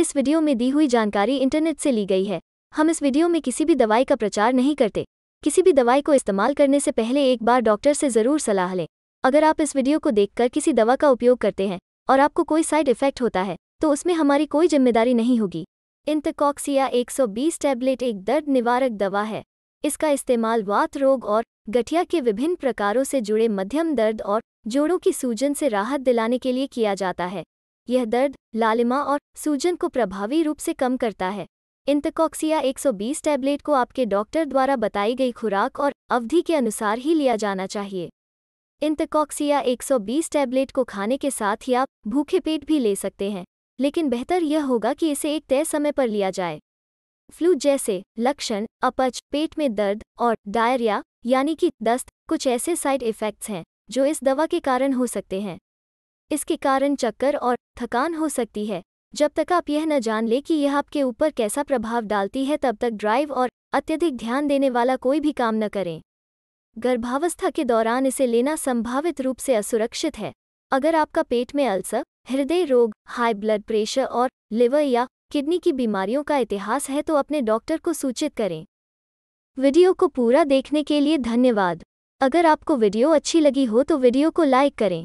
इस वीडियो में दी हुई जानकारी इंटरनेट से ली गई है हम इस वीडियो में किसी भी दवाई का प्रचार नहीं करते किसी भी दवाई को इस्तेमाल करने से पहले एक बार डॉक्टर से ज़रूर सलाह लें अगर आप इस वीडियो को देखकर किसी दवा का उपयोग करते हैं और आपको कोई साइड इफेक्ट होता है तो उसमें हमारी कोई जिम्मेदारी नहीं होगी इंतकॉक्सिया 120 टैबलेट एक दर्द निवारक दवा है इसका इस्तेमाल वात रोग और गठिया के विभिन्न प्रकारों से जुड़े मध्यम दर्द और जोड़ों की सूजन से राहत दिलाने के लिए किया जाता है यह दर्द लालिमा और सूजन को प्रभावी रूप से कम करता है इंतकॉक्सिया 120 टैबलेट को आपके डॉक्टर द्वारा बताई गई खुराक और अवधि के अनुसार ही लिया जाना चाहिए इंतकॉक्सिया 120 टैबलेट को खाने के साथ ही आप भूखे पेट भी ले सकते हैं लेकिन बेहतर यह होगा कि इसे एक तय समय पर लिया जाए फ्लू जैसे लक्षण अपच पेट में दर्द और डायरिया यानी कि दस्त कुछ ऐसे साइड इफ़ेक्ट्स हैं जो इस दवा के कारण हो सकते हैं इसके कारण चक्कर और थकान हो सकती है जब तक आप यह न जान ले कि यह आपके ऊपर कैसा प्रभाव डालती है तब तक ड्राइव और अत्यधिक ध्यान देने वाला कोई भी काम न करें गर्भावस्था के दौरान इसे लेना संभावित रूप से असुरक्षित है अगर आपका पेट में अल्सर हृदय रोग हाई ब्लड प्रेशर और लिवर या किडनी की बीमारियों का इतिहास है तो अपने डॉक्टर को सूचित करें वीडियो को पूरा देखने के लिए धन्यवाद अगर आपको वीडियो अच्छी लगी हो तो वीडियो को लाइक करें